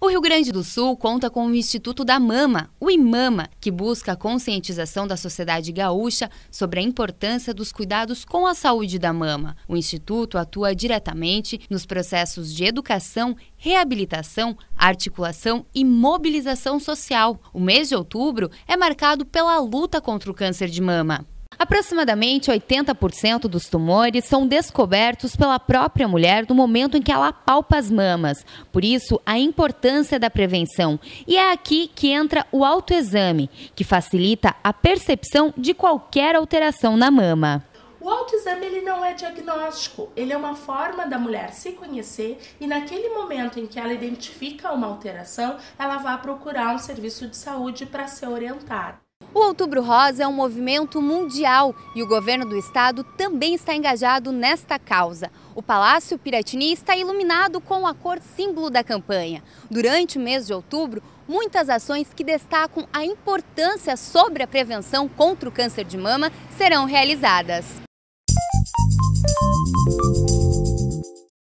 O Rio Grande do Sul conta com o Instituto da Mama, o IMAMA, que busca a conscientização da sociedade gaúcha sobre a importância dos cuidados com a saúde da mama. O instituto atua diretamente nos processos de educação, reabilitação, articulação e mobilização social. O mês de outubro é marcado pela luta contra o câncer de mama. Aproximadamente 80% dos tumores são descobertos pela própria mulher no momento em que ela palpa as mamas. Por isso, a importância da prevenção. E é aqui que entra o autoexame, que facilita a percepção de qualquer alteração na mama. O autoexame ele não é diagnóstico, ele é uma forma da mulher se conhecer e naquele momento em que ela identifica uma alteração, ela vai procurar um serviço de saúde para ser orientada. O Outubro Rosa é um movimento mundial e o governo do estado também está engajado nesta causa. O Palácio Piratini está iluminado com a cor símbolo da campanha. Durante o mês de outubro, muitas ações que destacam a importância sobre a prevenção contra o câncer de mama serão realizadas.